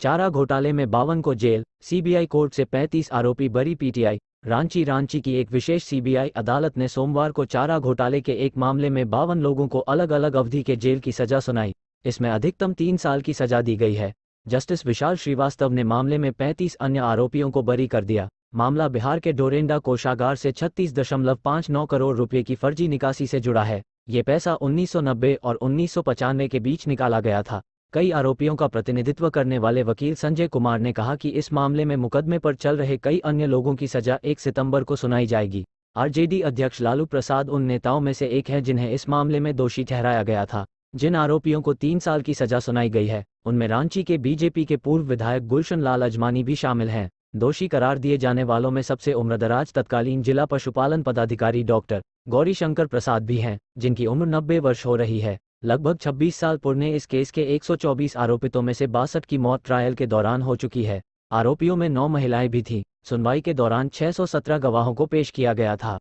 चारा घोटाले में बावन को जेल सीबीआई कोर्ट से 35 आरोपी बरी पीटीआई रांची रांची की एक विशेष सीबीआई अदालत ने सोमवार को चारा घोटाले के एक मामले में बावन लोगों को अलग अलग अवधि के जेल की सजा सुनाई इसमें अधिकतम तीन साल की सजा दी गई है जस्टिस विशाल श्रीवास्तव ने मामले में पैंतीस अन्य आरोपियों को बरी कर दिया मामला बिहार के डोरेंडा कोषागार से 36.59 करोड़ रुपए की फर्जी निकासी से जुड़ा है ये पैसा 1990 और उन्नीस के बीच निकाला गया था कई आरोपियों का प्रतिनिधित्व करने वाले वकील संजय कुमार ने कहा कि इस मामले में मुकदमे पर चल रहे कई अन्य लोगों की सजा एक सितंबर को सुनाई जाएगी आरजेडी अध्यक्ष लालू प्रसाद उन नेताओं में से एक हैं जिन्हें इस मामले में दोषी ठहराया गया था जिन आरोपियों को तीन साल की सजा सुनाई गई है उनमें रांची के बीजेपी के पूर्व विधायक गुलशन लाल अजमानी भी शामिल हैं दोषी करार दिए जाने वालों में सबसे उम्रदराज तत्कालीन जिला पशुपालन पदाधिकारी डॉक्टर गौरीशंकर प्रसाद भी हैं जिनकी उम्र नब्बे वर्ष हो रही है लगभग 26 साल पुराने इस केस के 124 आरोपितों में से बासठ की मौत ट्रायल के दौरान हो चुकी है आरोपियों में नौ महिलाएं भी थीं सुनवाई के दौरान 617 गवाहों को पेश किया गया था